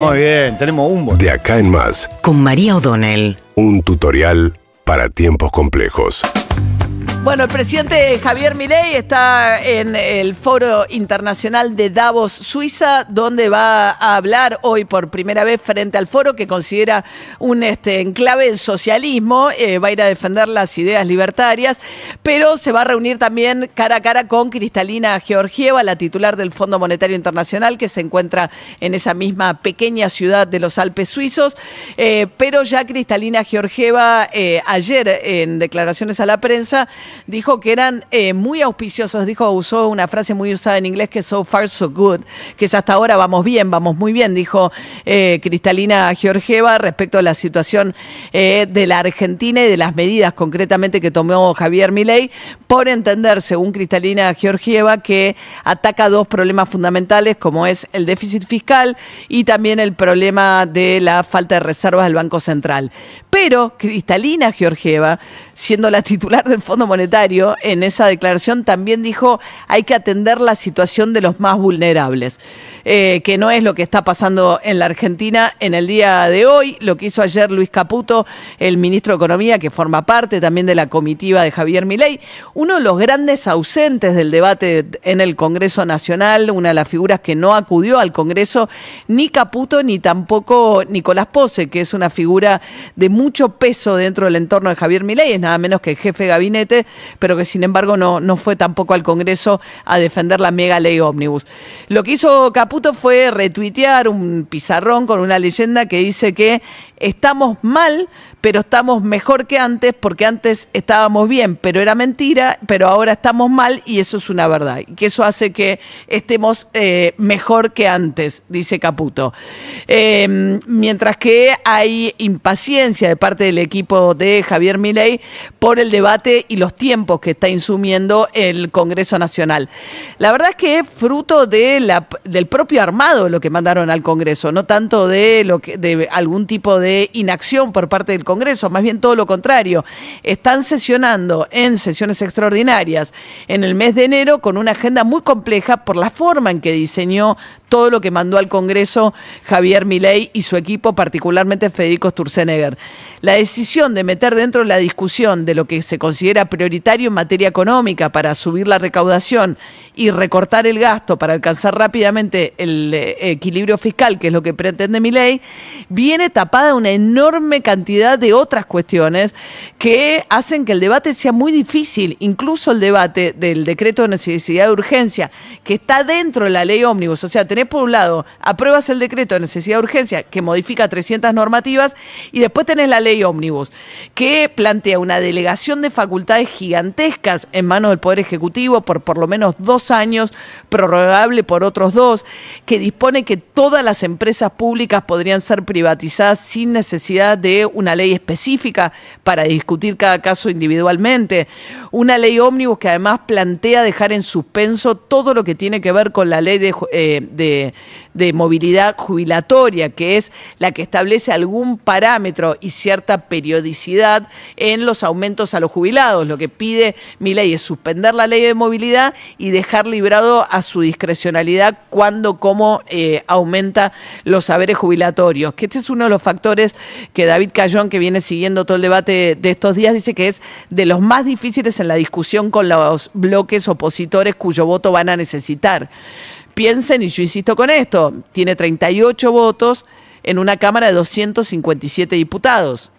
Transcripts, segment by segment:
Muy bien, tenemos un De acá en más, con María O'Donnell. un tutorial para tiempos complejos. Bueno, el presidente Javier Milei está en el Foro Internacional de Davos, Suiza, donde va a hablar hoy por primera vez frente al foro que considera un este, enclave del socialismo, eh, va a ir a defender las ideas libertarias, pero se va a reunir también cara a cara con Cristalina Georgieva, la titular del Fondo Monetario Internacional, que se encuentra en esa misma pequeña ciudad de los Alpes suizos, eh, pero ya Cristalina Georgieva eh, ayer en declaraciones a la prensa dijo que eran eh, muy auspiciosos, dijo, usó una frase muy usada en inglés que so far so good, que es hasta ahora vamos bien, vamos muy bien, dijo eh, Cristalina Georgieva respecto a la situación eh, de la Argentina y de las medidas concretamente que tomó Javier Milei, por entender, según Cristalina Georgieva, que ataca dos problemas fundamentales como es el déficit fiscal y también el problema de la falta de reservas del Banco Central. Pero Cristalina Georgieva, siendo la titular del Fondo Monetario, en esa declaración también dijo hay que atender la situación de los más vulnerables. Eh, que no es lo que está pasando en la Argentina en el día de hoy. Lo que hizo ayer Luis Caputo, el ministro de Economía, que forma parte también de la comitiva de Javier Milei, uno de los grandes ausentes del debate en el Congreso Nacional, una de las figuras que no acudió al Congreso, ni Caputo ni tampoco Nicolás Pose, que es una figura de mucho peso dentro del entorno de Javier Milei, es nada menos que jefe de gabinete, pero que sin embargo no, no fue tampoco al Congreso a defender la mega ley ómnibus. Lo que hizo Caputo fue retuitear un pizarrón con una leyenda que dice que estamos mal, pero estamos mejor que antes, porque antes estábamos bien, pero era mentira, pero ahora estamos mal y eso es una verdad. Y que eso hace que estemos eh, mejor que antes, dice Caputo. Em, mientras que hay impaciencia de parte del equipo de Javier Milei por el debate y los tiempos que está insumiendo el Congreso Nacional. La verdad es que es fruto del propio armado lo que mandaron al Congreso, no tanto de algún tipo de de inacción por parte del Congreso, más bien todo lo contrario. Están sesionando en sesiones extraordinarias en el mes de enero con una agenda muy compleja por la forma en que diseñó todo lo que mandó al Congreso Javier Milei y su equipo, particularmente Federico Sturzenegger. La decisión de meter dentro la discusión de lo que se considera prioritario en materia económica para subir la recaudación y recortar el gasto para alcanzar rápidamente el eh, equilibrio fiscal, que es lo que pretende Milei, viene tapada una enorme cantidad de otras cuestiones que hacen que el debate sea muy difícil, incluso el debate del decreto de necesidad de urgencia, que está dentro de la ley ómnibus, o sea, tenés por un lado, apruebas el decreto de necesidad de urgencia que modifica 300 normativas y después tenés la ley ómnibus que plantea una delegación de facultades gigantescas en manos del Poder Ejecutivo por por lo menos dos años, prorrogable por otros dos, que dispone que todas las empresas públicas podrían ser privatizadas sin necesidad de una ley específica para discutir cada caso individualmente. Una ley ómnibus que además plantea dejar en suspenso todo lo que tiene que ver con la ley de eh, de, movilidad jubilatoria, que es la que establece algún parámetro y cierta periodicidad en los aumentos a los jubilados. Lo que pide mi ley es suspender la ley de movilidad y dejar librado a su discrecionalidad cuándo, cómo eh, aumenta los saberes jubilatorios. Que este es uno de los factores que David Cayón, que viene siguiendo todo el debate de estos días, dice que es de los más difíciles en la discusión con los bloques opositores cuyo voto van a necesitar piensen, y yo insisto con esto, tiene 38 votos en una Cámara de 257 diputados.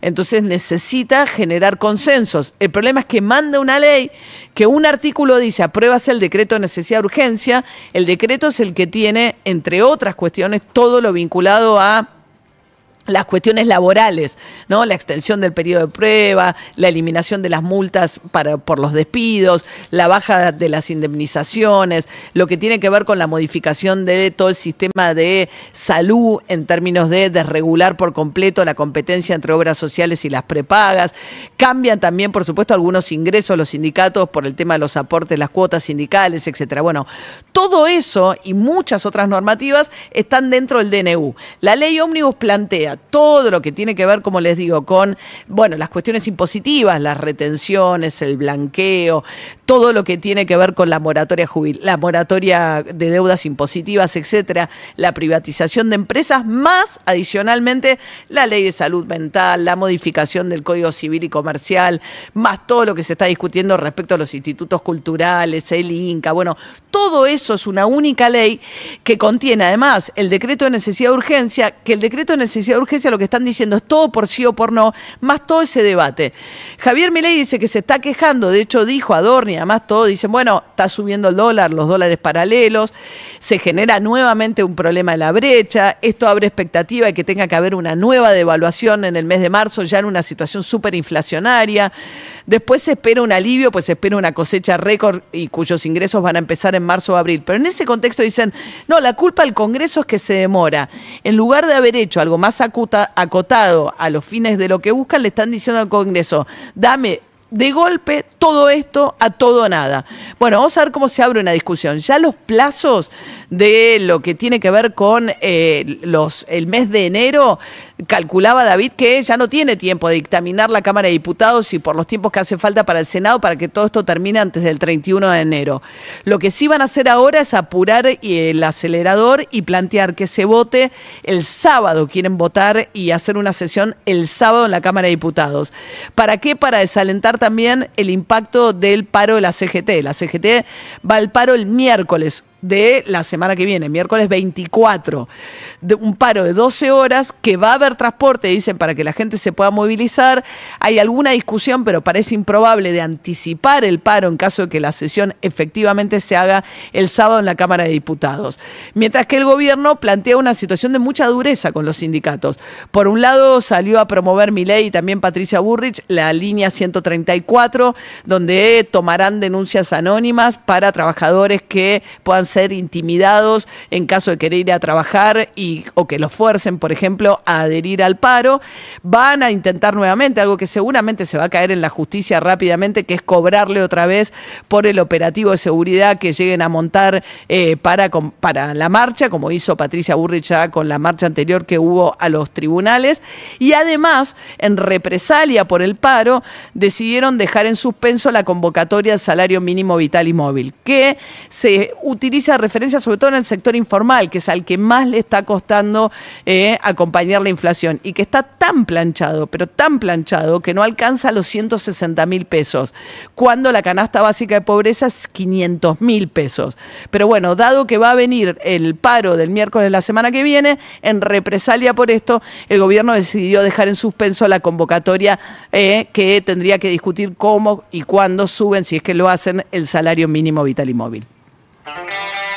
Entonces necesita generar consensos. El problema es que manda una ley que un artículo dice apruebas el decreto de necesidad de urgencia. El decreto es el que tiene, entre otras cuestiones, todo lo vinculado a las cuestiones laborales, ¿no? La extensión del periodo de prueba, la eliminación de las multas para, por los despidos, la baja de las indemnizaciones, lo que tiene que ver con la modificación de todo el sistema de salud en términos de desregular por completo la competencia entre obras sociales y las prepagas. Cambian también, por supuesto, algunos ingresos los sindicatos por el tema de los aportes, las cuotas sindicales, etcétera. Bueno, todo eso y muchas otras normativas están dentro del DNU. La ley ómnibus plantea todo lo que tiene que ver, como les digo, con, bueno, las cuestiones impositivas, las retenciones, el blanqueo, todo lo que tiene que ver con la moratoria jubil la moratoria de deudas impositivas, etcétera, la privatización de empresas, más adicionalmente la ley de salud mental, la modificación del Código Civil y Comercial, más todo lo que se está discutiendo respecto a los institutos culturales, el Inca, bueno, todo eso es una única ley que contiene además el decreto de necesidad de urgencia, que el decreto de necesidad de urgencia urgencia lo que están diciendo, es todo por sí o por no, más todo ese debate. Javier Milei dice que se está quejando, de hecho dijo a Adorni, además todo dicen, bueno, está subiendo el dólar, los dólares paralelos, se genera nuevamente un problema de la brecha, esto abre expectativa de que tenga que haber una nueva devaluación en el mes de marzo, ya en una situación súper inflacionaria. Después se espera un alivio, pues se espera una cosecha récord y cuyos ingresos van a empezar en marzo o abril. Pero en ese contexto dicen, no, la culpa del Congreso es que se demora. En lugar de haber hecho algo más a acotado a los fines de lo que buscan, le están diciendo al Congreso, dame de golpe todo esto a todo nada. Bueno, vamos a ver cómo se abre una discusión. Ya los plazos de lo que tiene que ver con eh, los, el mes de enero, calculaba David que ya no tiene tiempo de dictaminar la Cámara de Diputados y por los tiempos que hace falta para el Senado para que todo esto termine antes del 31 de enero. Lo que sí van a hacer ahora es apurar eh, el acelerador y plantear que se vote el sábado. Quieren votar y hacer una sesión el sábado en la Cámara de Diputados. ¿Para qué? Para desalentar también el impacto del paro de la CGT. La CGT va al paro el miércoles de la semana que viene, miércoles 24, de un paro de 12 horas que va a haber transporte, dicen, para que la gente se pueda movilizar. Hay alguna discusión, pero parece improbable, de anticipar el paro en caso de que la sesión efectivamente se haga el sábado en la Cámara de Diputados. Mientras que el gobierno plantea una situación de mucha dureza con los sindicatos. Por un lado, salió a promover Milei y también Patricia Burrich la línea 134, donde tomarán denuncias anónimas para trabajadores que puedan ser ser intimidados en caso de querer ir a trabajar y, o que los fuercen, por ejemplo, a adherir al paro. Van a intentar nuevamente algo que seguramente se va a caer en la justicia rápidamente, que es cobrarle otra vez por el operativo de seguridad que lleguen a montar eh, para, para la marcha, como hizo Patricia Burrich ya con la marcha anterior que hubo a los tribunales. Y además, en represalia por el paro, decidieron dejar en suspenso la convocatoria al salario mínimo vital y móvil, que se utiliza de referencia sobre todo en el sector informal, que es al que más le está costando eh, acompañar la inflación y que está tan planchado, pero tan planchado, que no alcanza los 160 mil pesos, cuando la canasta básica de pobreza es 500 mil pesos. Pero bueno, dado que va a venir el paro del miércoles de la semana que viene, en represalia por esto, el gobierno decidió dejar en suspenso la convocatoria eh, que tendría que discutir cómo y cuándo suben, si es que lo hacen, el salario mínimo vital y móvil. Thank you.